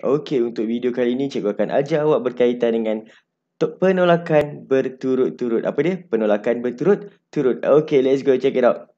Okey, untuk video kali ini cikgu akan ajar awak berkaitan dengan penolakan berturut-turut. Apa dia? Penolakan berturut-turut. Okey, let's go check it out.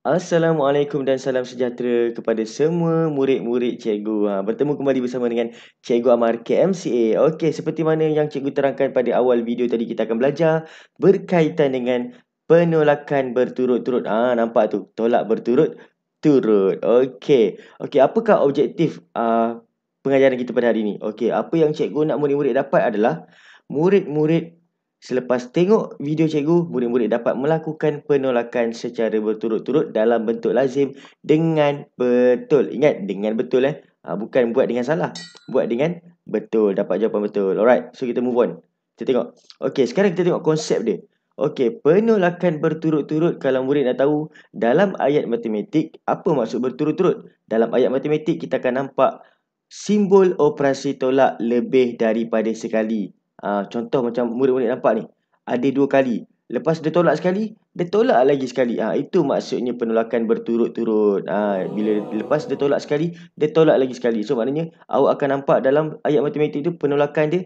Assalamualaikum dan salam sejahtera kepada semua murid-murid cikgu. Ha, bertemu kembali bersama dengan Cikgu Amar KMCA. Okey, seperti mana yang cikgu terangkan pada awal video tadi kita akan belajar berkaitan dengan penolakan berturut-turut. Ah, ha, nampak tu, tolak berturut-turut. Okey. Okey, apakah objektif uh, pengajaran kita pada hari ini? Okey, apa yang cikgu nak murid-murid dapat adalah murid-murid Selepas tengok video cikgu, murid-murid dapat melakukan penolakan secara berturut-turut dalam bentuk lazim dengan betul. Ingat, dengan betul eh. Ha, bukan buat dengan salah. Buat dengan betul. Dapat jawapan betul. Alright, so kita move on. Kita tengok. Okay, sekarang kita tengok konsep dia. Okay, penolakan berturut-turut kalau murid nak tahu dalam ayat matematik, apa maksud berturut-turut? Dalam ayat matematik, kita akan nampak simbol operasi tolak lebih daripada sekali. Ah, contoh macam murid-murid nampak ni. Ada dua kali. Lepas dia tolak sekali, dia tolak lagi sekali. Ha, itu maksudnya penolakan berturut-turut. Ha, bila lepas dia tolak sekali, dia tolak lagi sekali. So maknanya awak akan nampak dalam ayat matematik tu penolakan dia.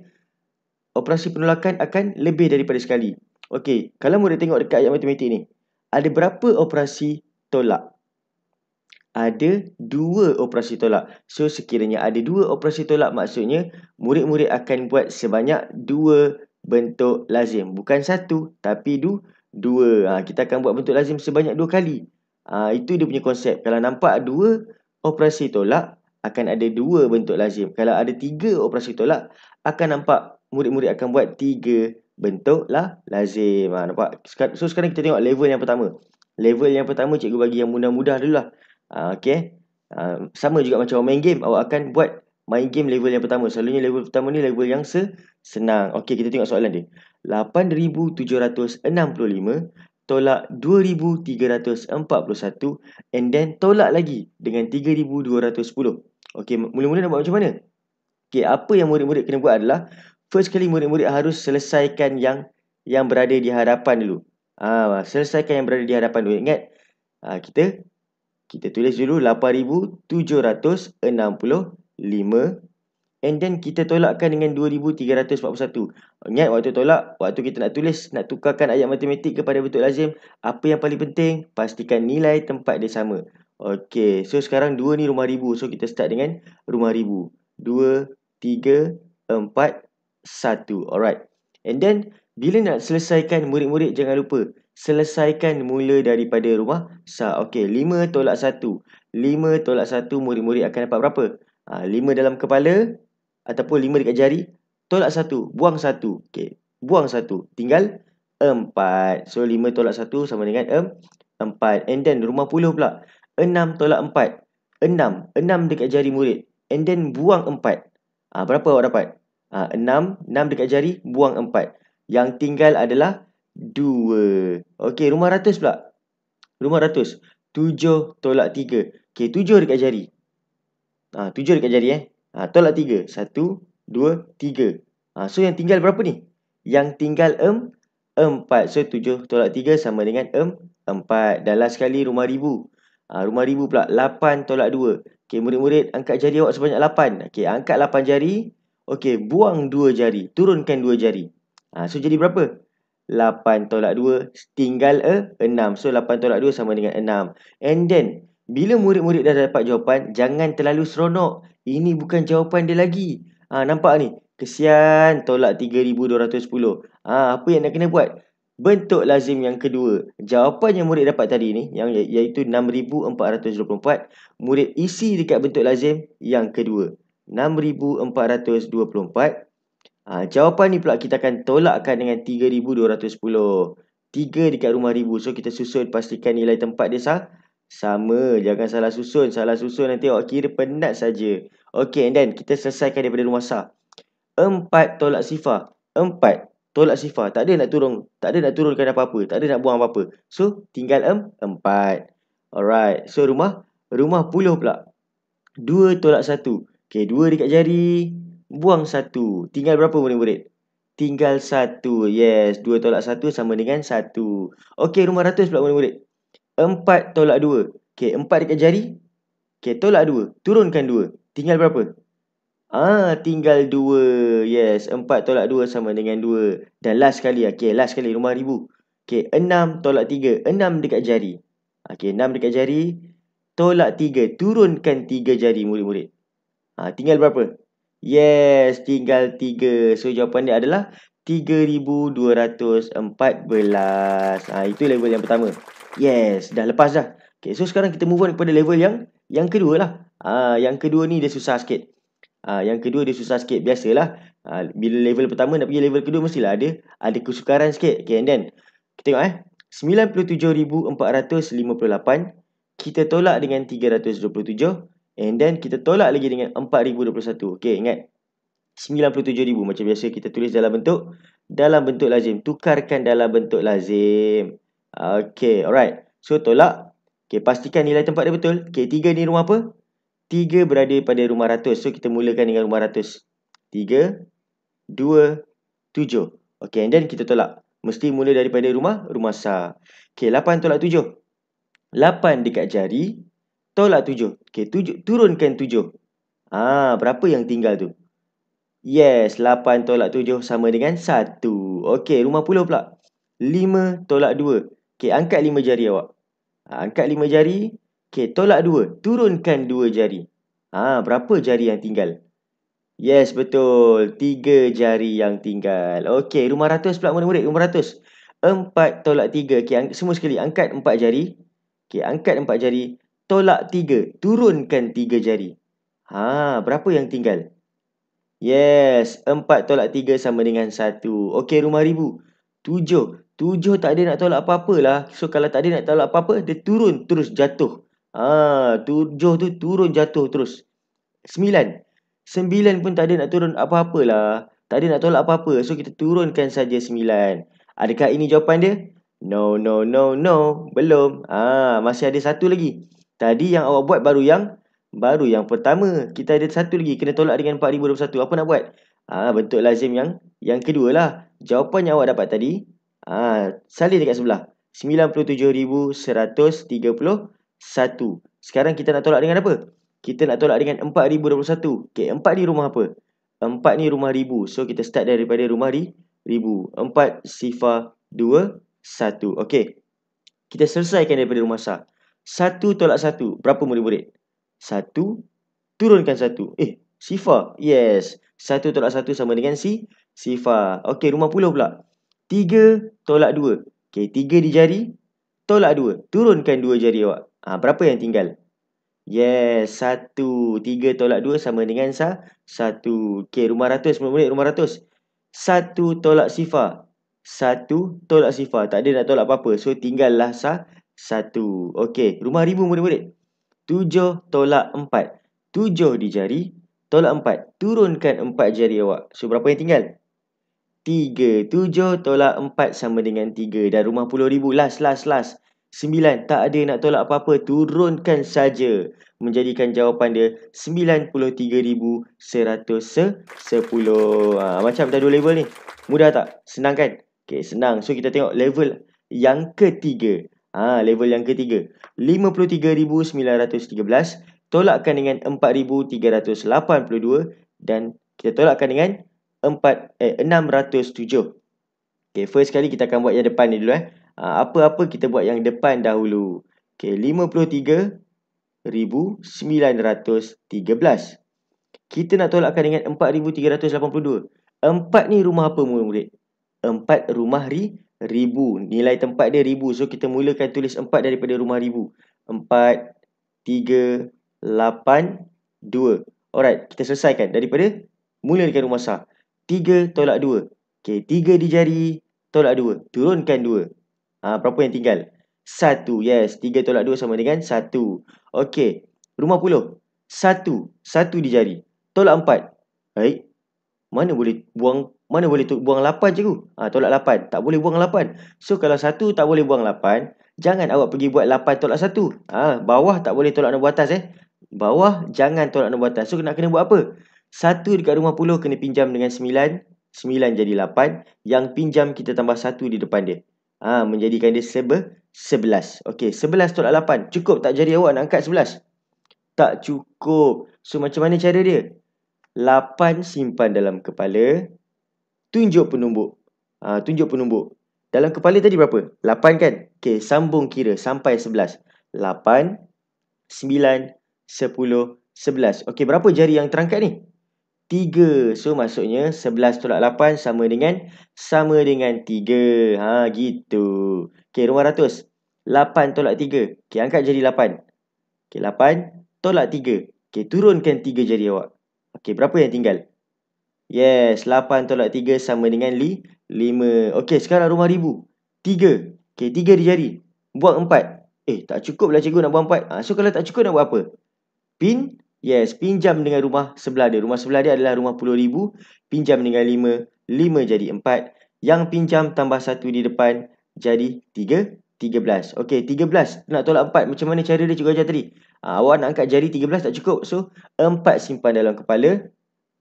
Operasi penolakan akan lebih daripada sekali. Okey, kalau murid tengok dekat ayat matematik ni. Ada berapa operasi tolak? ada dua operasi tolak. So sekiranya ada dua operasi tolak maksudnya murid-murid akan buat sebanyak dua bentuk lazim. Bukan satu tapi du dua. Ha, kita akan buat bentuk lazim sebanyak dua kali. Ha, itu dia punya konsep. Kalau nampak dua operasi tolak akan ada dua bentuk lazim. Kalau ada tiga operasi tolak akan nampak murid-murid akan buat tiga bentuk bentuklah lazim. Ha, nampak? So sekarang kita tengok level yang pertama. Level yang pertama cikgu bagi yang mudah-mudah dulu lah. Ah, okay. Uh, sama juga macam main game. Awak akan buat main game level yang pertama. Selalunya level pertama ni level yang senang. Okay, kita tengok soalan dia. 8,765 tolak 2,341 and then tolak lagi dengan 3,210. Okay, mula-mula nak buat macam mana? Okay, apa yang murid-murid kena buat adalah first kali murid-murid harus selesaikan yang yang berada di hadapan dulu. Ah, ha, selesaikan yang berada di hadapan dulu. Ingat, ha, kita kita tulis dulu 8,765 and then kita tolakkan dengan 2,341. Ingat waktu tolak, waktu kita nak tulis, nak tukarkan ayat matematik kepada bentuk lazim, apa yang paling penting? Pastikan nilai tempat dia sama. Okey, so sekarang 2 ni rumah ribu. So kita start dengan rumah ribu. 2,341. Alright. And then, bila nak selesaikan murid-murid jangan lupa selesaikan mula daripada rumah sah. Okey, 5 tolak 1. 5 tolak 1 murid-murid akan dapat berapa? Ha, 5 dalam kepala ataupun 5 dekat jari. Tolak 1, buang 1. Okey, buang 1. Tinggal 4. So, 5 tolak 1 sama dengan 4. And then rumah puluh pula. 6 tolak 4. 6. 6 dekat jari murid. And then buang 4. Ha, berapa awak dapat? Ha, 6. 6 dekat jari, buang 4. Yang tinggal adalah Dua, Okey, rumah ratus pula. Rumah ratus. tujuh tolak tiga, Okey, tujuh dekat jari. Ha, tujuh dekat jari eh. Ha, tolak tiga satu dua tiga, Ha, so, yang tinggal berapa ni? Yang tinggal empat So, tujuh tolak tiga sama dengan 4. Dan last sekali rumah ribu. Ha, rumah ribu pula. lapan tolak dua, Okey, murid-murid angkat jari awak sebanyak lapan, Okey, angkat lapan jari. Okey, buang dua jari. Turunkan dua jari. Ha, so, jadi berapa? 8 tolak 2 tinggal a 6. So 8 tolak 2 sama dengan 6. And then bila murid-murid dah dapat jawapan, jangan terlalu seronok. Ini bukan jawapan dia lagi. ha, nampak ni. Kesian tolak 3210. Ah ha, apa yang nak kena buat? Bentuk lazim yang kedua. Jawapan yang murid dapat tadi ni yang ya-, iaitu 6424, murid isi dekat bentuk lazim yang kedua. 6424 Ha, jawapan ni pula kita akan tolakkan dengan 3,210. 3 dekat rumah ribu. So, kita susun pastikan nilai tempat dia sah. Sama. Jangan salah susun. Salah susun nanti awak kira penat saja. Okay, and then kita selesaikan daripada rumah sah. 4 tolak sifar. 4 tolak sifar. Tak ada nak turun. Tak ada nak turunkan apa-apa. Tak ada nak buang apa-apa. So, tinggal empat. Alright. So, rumah rumah puluh pula. Dua tolak satu, Okay, 2 dekat dekat jari. Buang satu. Tinggal berapa murid-murid? Tinggal satu. Yes. Dua tolak satu sama dengan satu. Okey, rumah ratus pula murid-murid. Empat tolak dua. Okey, empat dekat jari. Okey, tolak dua. Turunkan dua. Tinggal berapa? Ah, tinggal dua. Yes. Empat tolak dua sama dengan dua. Dan last kali, Okey, last kali Rumah ribu. Okey, enam tolak tiga. Enam dekat jari. Okey, enam dekat jari. Tolak tiga. Turunkan tiga jari murid-murid. Ah, Tinggal berapa? Yes, tinggal 3. So, jawapan dia adalah 3,214. Ha, ah, itu level yang pertama. Yes, dah lepas dah. Okay, so sekarang kita move on kepada level yang yang kedua lah. Ha, yang kedua ni dia susah sikit. Ha, yang kedua dia susah sikit. Biasalah. Ha, bila level pertama nak pergi level kedua, mestilah ada ada kesukaran sikit. Okay, and then. Kita tengok eh. 97,458. Kita tolak dengan 327. And then kita tolak lagi dengan 4021. Okay, ingat. 97,000. Macam biasa kita tulis dalam bentuk. Dalam bentuk lazim. Tukarkan dalam bentuk lazim. Okay, alright. So, tolak. Okay, pastikan nilai tempat dia betul. Okay, 3 ni rumah apa? 3 berada pada rumah ratus. So, kita mulakan dengan rumah ratus. 3, 2, 7. Okay, and then kita tolak. Mesti mula daripada rumah, rumah sah. Okay, 8 tolak 7. 8 dekat jari tolak tujuh. Okey, tujuh, turunkan tujuh. Ah, berapa yang tinggal tu? Yes, lapan tolak tujuh sama dengan satu. Okey, rumah puluh pula. Lima tolak dua. Okey, angkat lima jari awak. Ha, angkat lima jari. Okey, tolak dua. Turunkan dua jari. Ah, berapa jari yang tinggal? Yes, betul. Tiga jari yang tinggal. Okey, rumah ratus pula murid-murid. Rumah ratus. Empat tolak tiga. Okey, semua sekali. Angkat empat jari. Okey, angkat empat jari tolak tiga, turunkan tiga jari. Ha, berapa yang tinggal? Yes, empat tolak tiga sama dengan satu. Okey, rumah ribu. Tujuh. Tujuh tak ada nak tolak apa-apa lah. So, kalau tak ada nak tolak apa-apa, dia turun terus jatuh. Ha, tujuh tu turun jatuh terus. Sembilan. Sembilan pun tak ada nak turun apa-apa lah. Tak ada nak tolak apa-apa. So, kita turunkan saja sembilan. Adakah ini jawapan dia? No, no, no, no. Belum. Ah, masih ada satu lagi. Tadi yang awak buat baru yang baru yang pertama. Kita ada satu lagi kena tolak dengan 4021. Apa nak buat? Ha, ah bentuk lazim yang yang kedua lah. Jawapan yang awak dapat tadi ah salin dekat sebelah. 97131. Sekarang kita nak tolak dengan apa? Kita nak tolak dengan 4021. okay 4 ni rumah apa? 4 ni rumah ribu. So kita start daripada rumah ri, ribu. 4 sifar 2 1. okay Kita selesaikan daripada rumah sah. Satu tolak satu. Berapa murid-murid? Satu. Turunkan satu. Eh, sifa. Yes. Satu tolak satu sama dengan si. Sifa. Okey, rumah puluh pula. Tiga tolak dua. Okey, tiga di jari. Tolak dua. Turunkan dua jari awak. Ha, berapa yang tinggal? Yes. Satu. Tiga tolak dua sama dengan sa. Satu. Okey, rumah ratus. Murid-murid, rumah ratus. Satu tolak sifa. Satu tolak sifa. Tak ada nak tolak apa-apa. So, tinggallah sa. Satu. Okey. Rumah ribu murid-murid. Tujuh tolak empat. Tujuh di jari. Tolak empat. Turunkan empat jari awak. So, berapa yang tinggal? Tiga. Tujuh tolak empat sama dengan tiga. Dan rumah puluh ribu. Last, last, last. Sembilan. Tak ada nak tolak apa-apa. Turunkan saja. Menjadikan jawapan dia sembilan puluh tiga ribu seratus sepuluh. Ah, macam dah dua level ni. Mudah tak? Senang kan? Okey, senang. So, kita tengok level yang ketiga. Ha, level yang ketiga. 53,913. Tolakkan dengan 4,382. Dan kita tolakkan dengan 4, eh, 607. Okay, first kali kita akan buat yang depan ni dulu. Eh. Ha, apa-apa kita buat yang depan dahulu. Okay, 53,913. Kita nak tolakkan dengan 4,382. 4 ni rumah apa murid-murid? 4 rumah ri ribu. Nilai tempat dia ribu. So, kita mulakan tulis empat daripada rumah ribu. empat tiga lapan dua. Alright, kita selesaikan. Daripada mulakan rumah sah. tiga tolak dua Okay, tiga di jari tolak dua Turunkan dua Ha, berapa yang tinggal? satu Yes, tiga tolak dua sama dengan satu Okay, rumah puluh. satu satu di jari. Tolak empat Baik. Mana boleh buang mana boleh tu, buang lapan cikgu? Ha, tolak lapan? Tak boleh buang lapan. So, kalau satu tak boleh buang lapan. jangan awak pergi buat lapan tolak satu. Ha, bawah tak boleh tolak nombor atas eh. Bawah, jangan tolak nombor atas. So, nak kena buat apa? Satu dekat rumah puluh kena pinjam dengan sembilan. Sembilan jadi lapan. Yang pinjam kita tambah satu di depan dia. Ha, menjadikan dia seber 11. Okay, sebelas tolak lapan Cukup tak jadi awak nak angkat sebelas? Tak cukup. So, macam mana cara dia? Lapan simpan dalam kepala tunjuk penumbuk. Ha, tunjuk penumbuk. Dalam kepala tadi berapa? 8 kan? Okey, sambung kira sampai 11. 8, 9, 10, Okey, berapa jari yang terangkat ni? 3. So, maksudnya 11 tolak 8 sama dengan sama dengan 3. Ha, gitu. Okey, rumah ratus. 8 tolak 3. Okey, angkat jadi 8. Okey, 8 tolak 3. Okey, turunkan 3 jari awak. Okey, berapa yang tinggal? Yes, 8 tolak 3 sama dengan 5. Okey, sekarang rumah ribu. 3. Okey, 3 dijari. Buang 4. Eh, tak cukup lah cikgu nak buang 4. Ha, ah, so, kalau tak cukup nak buat apa? Pin? Yes, pinjam dengan rumah sebelah dia. Rumah sebelah dia adalah rumah puluh ribu. Pinjam dengan 5. 5 jadi 4. Yang pinjam tambah 1 di depan jadi 3. 13. Okey, 13. Nak tolak 4. Macam mana cara dia cikgu ajar tadi? Ha, awak nak angkat jari 13 tak cukup. So, 4 simpan dalam kepala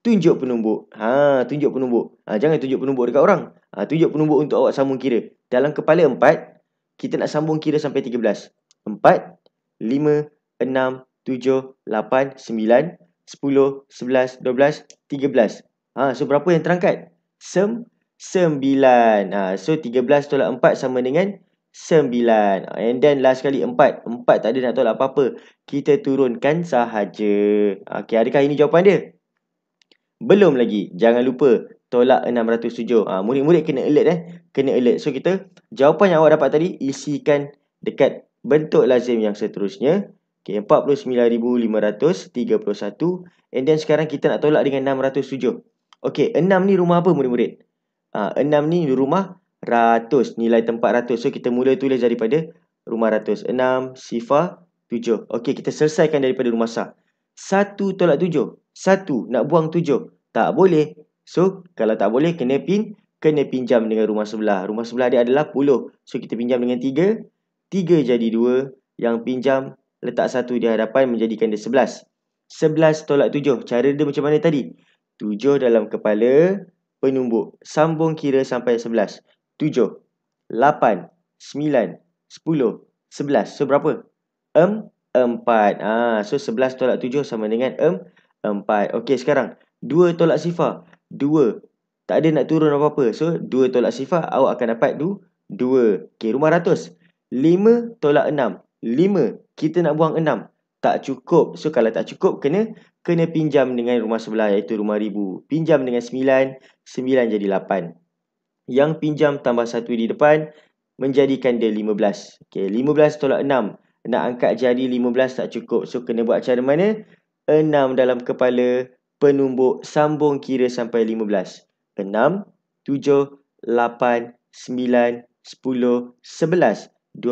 tunjuk penumbuk. Ha, tunjuk penumbuk. Ha, jangan tunjuk penumbuk dekat orang. Ha, tunjuk penumbuk untuk awak sambung kira. Dalam kepala empat, kita nak sambung kira sampai tiga belas. 13. 4, 5, 6, 7, 8, 9, 10, 11, 12, 13. Ha, so berapa yang terangkat? Sem sembilan. Ha, so belas tolak empat sama dengan sembilan. Ha, and then last kali 4. 4 tak ada nak tolak apa-apa. Kita turunkan sahaja. Okey, adakah ini jawapan dia? Belum lagi, jangan lupa tolak 607. Ha, ah, murid-murid kena alert eh. Kena alert. So, kita jawapan yang awak dapat tadi isikan dekat bentuk lazim yang seterusnya. Okay, 49,531. And then sekarang kita nak tolak dengan 607. Okay, 6 ni rumah apa murid-murid? Ha, ah, 6 ni rumah ratus. Nilai tempat ratus. So, kita mula tulis daripada rumah ratus. 6, sifar 7. Okay, kita selesaikan daripada rumah sah. 1 tolak 7. 1 nak buang tak boleh. So, kalau tak boleh, kena pin, kena pinjam dengan rumah sebelah. Rumah sebelah dia adalah puluh. So, kita pinjam dengan tiga. Tiga jadi dua. Yang pinjam, letak satu di hadapan menjadikan dia sebelas. Sebelas tolak tujuh. Cara dia macam mana tadi? Tujuh dalam kepala penumbuk. Sambung kira sampai sebelas. Tujuh. Lapan. Sembilan. Sepuluh. Sebelas. So, berapa? Em? Empat. Ah, so, sebelas tolak tujuh sama dengan em? Empat. Okey, sekarang. Dua tolak sifar. Dua. Tak ada nak turun apa-apa. So, dua tolak sifar. Awak akan dapat du. Dua. Okay, rumah ratus. Lima tolak enam. Lima. Kita nak buang enam. Tak cukup. So, kalau tak cukup, kena kena pinjam dengan rumah sebelah iaitu rumah ribu. Pinjam dengan sembilan. Sembilan jadi lapan. Yang pinjam tambah satu di depan, menjadikan dia lima belas. Okay, lima belas tolak enam. Nak angkat jadi lima belas tak cukup. So, kena buat cara mana? Enam dalam kepala penumbuk sambung kira sampai 15. 6, 7, 8, 9, 10, 11, 12, 13, 14, 15.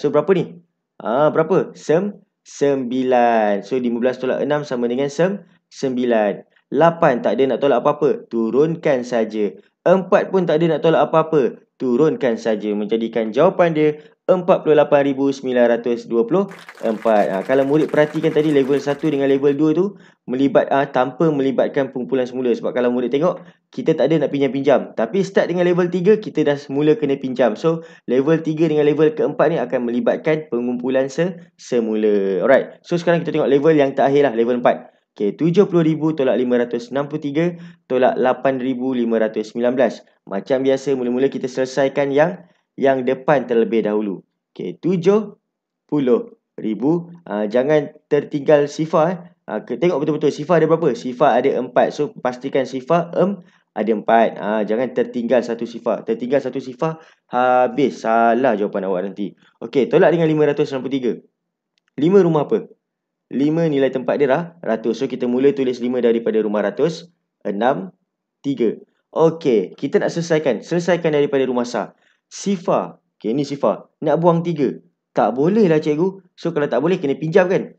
So berapa ni? Ah berapa? Sem sembilan. So 15 tolak 6 sama dengan sem sembilan. 8 tak ada nak tolak apa-apa. Turunkan saja. 4 pun tak ada nak tolak apa-apa. Turunkan saja menjadikan jawapan dia 48,924 ha, Kalau murid perhatikan tadi level 1 dengan level 2 tu melibat ha, Tanpa melibatkan pengumpulan semula Sebab kalau murid tengok Kita tak ada nak pinjam-pinjam Tapi start dengan level 3 Kita dah mula kena pinjam So level 3 dengan level keempat ni Akan melibatkan pengumpulan se semula Alright So sekarang kita tengok level yang terakhir lah Level 4 Okay, 70,000 tolak 563 tolak 8,519. Macam biasa, mula-mula kita selesaikan yang yang depan terlebih dahulu. Okey, tujuh puluh ribu. Ah, jangan tertinggal sifar. Eh. Ha, tengok betul-betul sifar ada berapa? Sifar ada empat. So, pastikan sifar um, ada empat. Ha, jangan tertinggal satu sifar. Tertinggal satu sifar, habis. Salah jawapan awak nanti. Okey, tolak dengan tiga. Lima rumah apa? Lima nilai tempat dia lah, ratus. So, kita mula tulis lima daripada rumah ratus. Enam, tiga. Okey, kita nak selesaikan. Selesaikan daripada rumah sah. Sifa. Okay, ni sifa. Nak buang tiga. Tak boleh lah cikgu. So, kalau tak boleh, kena pinjam kan?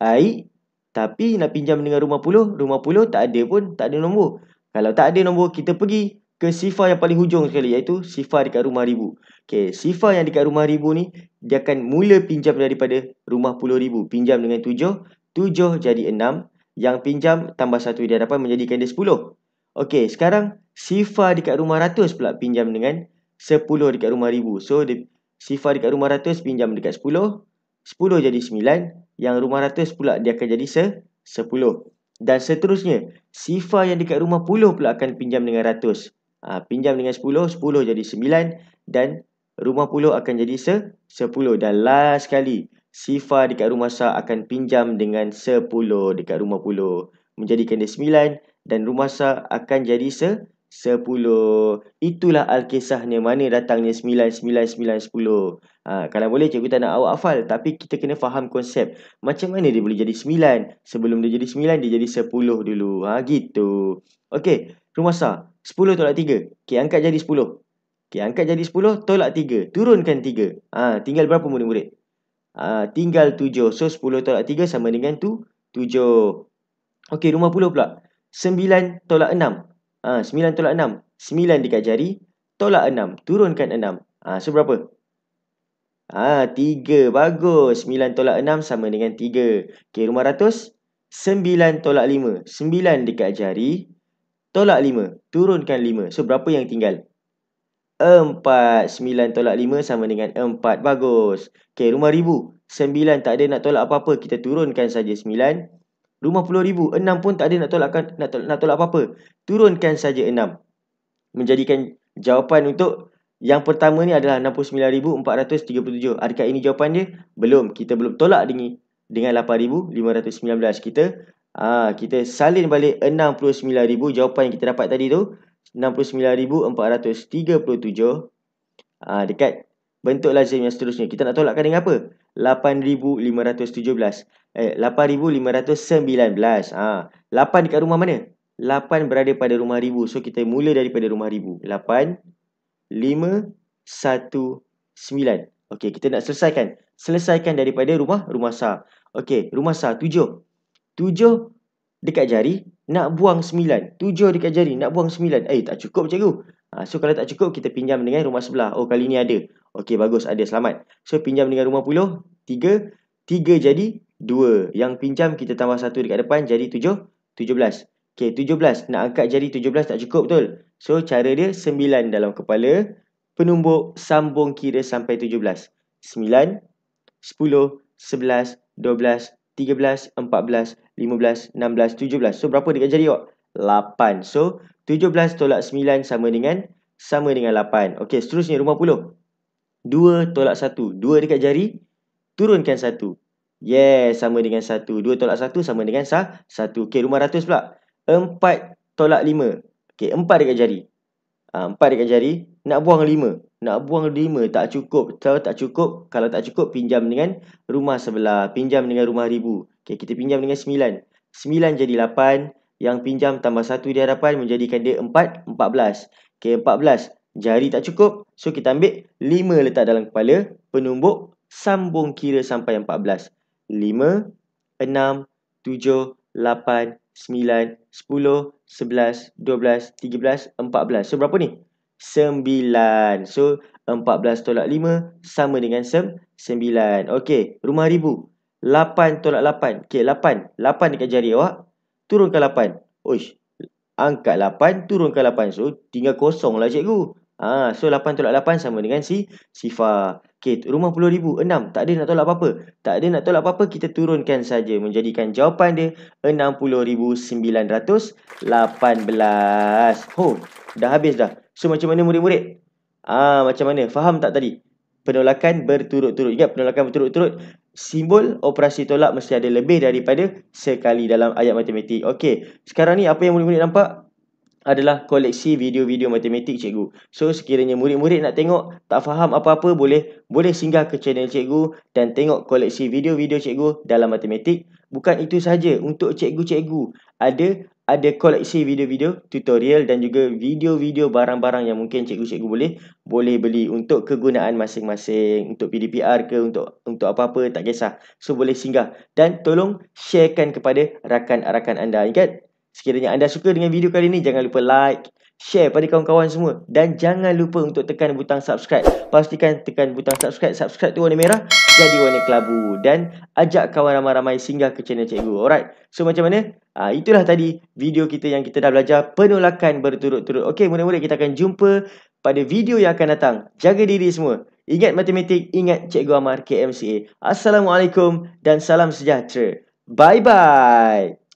Air. Tapi, nak pinjam dengan rumah puluh. Rumah puluh tak ada pun, tak ada nombor. Kalau tak ada nombor, kita pergi ke sifa yang paling hujung sekali. Iaitu sifa dekat rumah ribu. Okay, sifa yang dekat rumah ribu ni, dia akan mula pinjam daripada rumah puluh ribu. Pinjam dengan tujuh. Tujuh jadi enam. Yang pinjam tambah satu di hadapan menjadikan dia sepuluh. Okey, sekarang sifar dekat rumah ratus pula pinjam dengan 10 dekat rumah ribu. So, dia, sifar dekat rumah ratus pinjam dekat 10. 10 jadi 9. Yang rumah ratus pula dia akan jadi se 10. Dan seterusnya, sifar yang dekat rumah puluh pula akan pinjam dengan ratus. Ha, pinjam dengan 10, 10 jadi 9. Dan rumah puluh akan jadi se 10. Dan last sekali, sifar dekat rumah sah akan pinjam dengan 10 dekat rumah puluh. Menjadikan dia 9. Dan rumah sah akan jadi se 10. 10. Itulah Al-Qisahnya. Mana datangnya 9-9-9-10. Ha, kalau boleh cikgu tak nak awak hafal. Tapi kita kena faham konsep. Macam mana dia boleh jadi 9. Sebelum dia jadi 9, dia jadi 10 dulu. Ha, gitu. Okey. Rumah sah. 10 tolak 3. Okey, angkat jadi 10. Okey, angkat jadi 10. Tolak 3. Turunkan 3. Ha, tinggal berapa murid-murid? Ha, tinggal 7. So, 10 tolak 3 sama dengan tu 7. Okey, rumah puluh pula. 9 tolak 6. Ha, 9 tolak 6. 9 dekat jari. Tolak 6. Turunkan 6. Ha, so, berapa? Ha, 3. Bagus. 9 tolak 6 sama dengan 3. Okey, rumah ratus. 9 tolak 5. 9 dekat jari. Tolak 5. Turunkan 5. So, berapa yang tinggal? 4. 9 tolak 5 sama dengan 4. Bagus. Okey, rumah ribu. 9 tak ada nak tolak apa-apa. Kita turunkan saja 9. RM50,000. Enam pun tak ada nak tolak, kan, nak, tolak, nak tolak apa-apa. Turunkan saja enam. Menjadikan jawapan untuk yang pertama ni adalah RM69,437. Adakah ini jawapan dia? Belum. Kita belum tolak dengan, dengan RM8,519. Kita aa, ah, kita salin balik RM69,000. Jawapan yang kita dapat tadi tu. RM69,437. Ah, dekat bentuk lazim yang seterusnya. Kita nak tolakkan dengan apa? 8517 eh 8519 ah ha. 8 dekat rumah mana 8 berada pada rumah ribu so kita mula daripada rumah ribu 8 5 19 okey kita nak selesaikan selesaikan daripada rumah rumah sa okey rumah sa 7 7 dekat jari nak buang 9 7 dekat jari nak buang 9 eh tak cukup cikgu Ah, so kalau tak cukup kita pinjam dengan rumah sebelah Oh kali ni ada Okey bagus ada selamat So pinjam dengan rumah puluh Tiga Tiga jadi dua Yang pinjam kita tambah satu dekat depan jadi tujuh Tujuh belas Okey tujuh belas Nak angkat jadi tujuh belas tak cukup betul So cara dia sembilan dalam kepala Penumbuk sambung kira sampai tujuh belas Sembilan Sepuluh Sebelas Dua belas Tiga belas Empat belas Lima belas Enam belas Tujuh belas So berapa dekat jari awak? 8. So, 17 tolak 9 sama dengan sama dengan 8. Okey, seterusnya rumah puluh. 2 tolak 1. 2 dekat jari, turunkan 1. Yes, yeah, sama dengan 1. 2 tolak 1 sama dengan 1. Okey, rumah ratus pula. 4 tolak 5. Okey, 4 dekat jari. Ha, ah, 4 dekat jari, nak buang 5. Nak buang 5, tak cukup. Kalau tak cukup, kalau tak cukup, pinjam dengan rumah sebelah. Pinjam dengan rumah ribu. Okey, kita pinjam dengan 9. 9 jadi 8. 8. Yang pinjam tambah 1 di hadapan menjadikan dia 4, 14. Okey, belas Jari tak cukup. So, kita ambil lima letak dalam kepala. Penumbuk sambung kira sampai empat belas lima 14. 5, 6, 7, 8, 9, 10, 11, 12, 13, 14. So, berapa ni? sembilan So, empat belas tolak lima sama dengan sem sembilan Okey, rumah ribu. lapan tolak lapan Okey, lapan lapan dekat jari awak turunkan 8. Oish. Angkat 8, turunkan 8. So, tinggal kosong lah cikgu. Ha, so, 8 tolak 8 sama dengan si sifar. Okay, rumah 10,000. Enam Tak ada nak tolak apa-apa. Tak ada nak tolak apa-apa, kita turunkan saja. Menjadikan jawapan dia 60,918. Oh, dah habis dah. So, macam mana murid-murid? Ah, macam mana? Faham tak tadi? Penolakan berturut-turut. Ingat penolakan berturut-turut simbol operasi tolak mesti ada lebih daripada sekali dalam ayat matematik. Okey, sekarang ni apa yang murid-murid nampak? Adalah koleksi video-video matematik cikgu. So, sekiranya murid-murid nak tengok, tak faham apa-apa, boleh boleh singgah ke channel cikgu dan tengok koleksi video-video cikgu dalam matematik. Bukan itu saja untuk cikgu-cikgu. Ada ada koleksi video-video tutorial dan juga video-video barang-barang yang mungkin cikgu-cikgu boleh boleh beli untuk kegunaan masing-masing untuk PDPR ke untuk untuk apa-apa tak kisah. So boleh singgah dan tolong sharekan kepada rakan-rakan anda. Ingat sekiranya anda suka dengan video kali ini jangan lupa like Share pada kawan-kawan semua Dan jangan lupa untuk tekan butang subscribe Pastikan tekan butang subscribe Subscribe tu warna merah jadi warna kelabu dan ajak kawan ramai-ramai singgah ke channel cikgu. Alright. So macam mana? Ha, itulah tadi video kita yang kita dah belajar penolakan berturut-turut. Okey, mula-mula kita akan jumpa pada video yang akan datang. Jaga diri semua. Ingat matematik, ingat Cikgu Amar KMCA. Assalamualaikum dan salam sejahtera. Bye-bye.